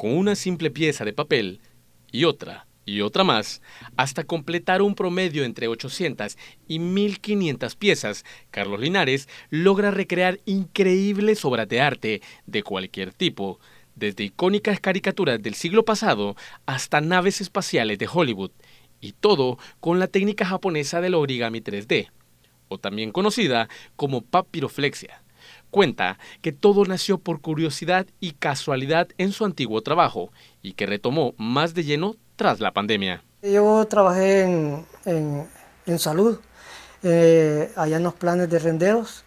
con una simple pieza de papel y otra y otra más, hasta completar un promedio entre 800 y 1500 piezas, Carlos Linares logra recrear increíbles obras de arte de cualquier tipo, desde icónicas caricaturas del siglo pasado hasta naves espaciales de Hollywood, y todo con la técnica japonesa del origami 3D, o también conocida como papiroflexia. Cuenta que todo nació por curiosidad y casualidad en su antiguo trabajo y que retomó más de lleno tras la pandemia. Yo trabajé en, en, en salud, eh, allá en los planes de rendeos.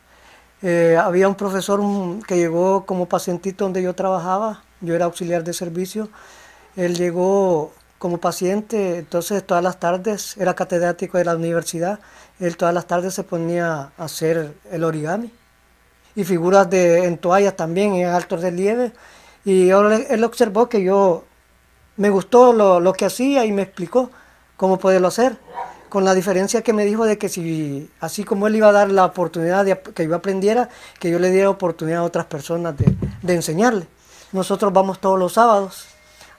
Eh, había un profesor que llegó como pacientito donde yo trabajaba, yo era auxiliar de servicio. Él llegó como paciente, entonces todas las tardes, era catedrático de la universidad, él todas las tardes se ponía a hacer el origami y figuras de, en toallas también, en alto relieve. Y él observó que yo me gustó lo, lo, que hacía y me explicó cómo poderlo hacer. Con la diferencia que me dijo de que si, así como él iba a dar la oportunidad de que yo aprendiera, que yo le diera oportunidad a otras personas de, de enseñarle. Nosotros vamos todos los sábados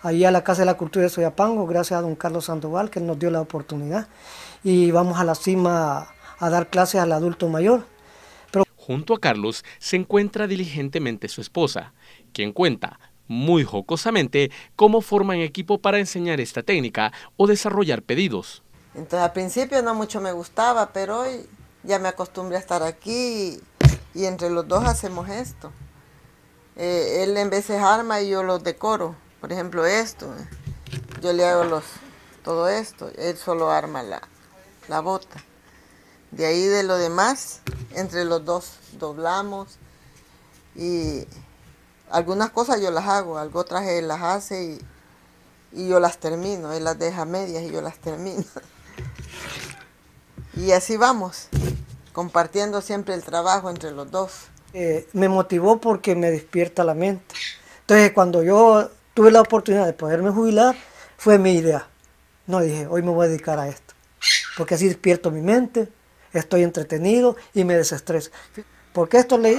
ahí a la Casa de la Cultura de Soyapango, gracias a don Carlos Sandoval que nos dio la oportunidad. Y vamos a la cima a dar clases al adulto mayor. Junto a Carlos se encuentra diligentemente su esposa, quien cuenta muy jocosamente cómo forman equipo para enseñar esta técnica o desarrollar pedidos. Entonces al principio no mucho me gustaba, pero hoy ya me acostumbré a estar aquí y, entre los dos hacemos esto. Eh, él en veces arma y yo los decoro. Por ejemplo esto, eh, yo le hago los, todo esto, él solo arma la, la bota. De ahí de lo demás, entre los dos doblamos y algunas cosas yo las hago, algo otras él las hace y, yo las termino, él las deja medias y yo las termino. y así vamos, compartiendo siempre el trabajo entre los dos. Eh, me motivó porque me despierta la mente. Entonces cuando yo tuve la oportunidad de poderme jubilar, fue mi idea. No dije, hoy me voy a dedicar a esto, porque así despierto mi mente, estoy entretenido y me desestreso. Porque esto le,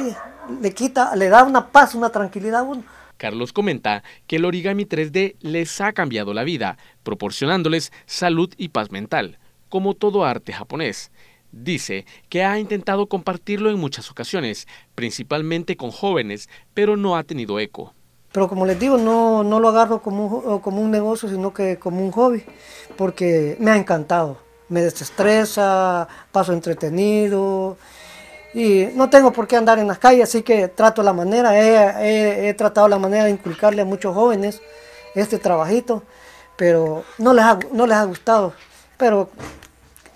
le quita, le da una paz, una tranquilidad uno. Carlos comenta que el origami 3D les ha cambiado la vida, proporcionándoles salud y paz mental, como todo arte japonés. Dice que ha intentado compartirlo en muchas ocasiones, principalmente con jóvenes, pero no ha tenido eco. Pero como les digo, no, no lo agarro como un, como un negocio, sino que como un hobby, porque me ha encantado me desestresa, paso entretenido. Y no tengo por qué andar en las calles, así que trato la manera, he, tratado la manera de inculcarle a muchos jóvenes este trabajito, pero no les ha, no les ha gustado. Pero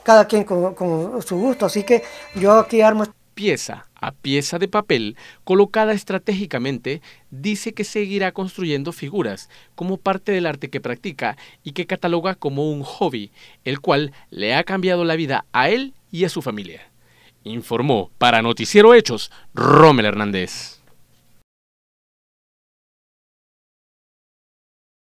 cada quien con su gusto, así que yo aquí armo pieza a pieza de papel colocada estratégicamente, dice que seguirá construyendo figuras como parte del arte que practica y que cataloga como un hobby, el cual le ha cambiado la vida a él y a su familia. Informó para Noticiero Hechos Rommel Hernández.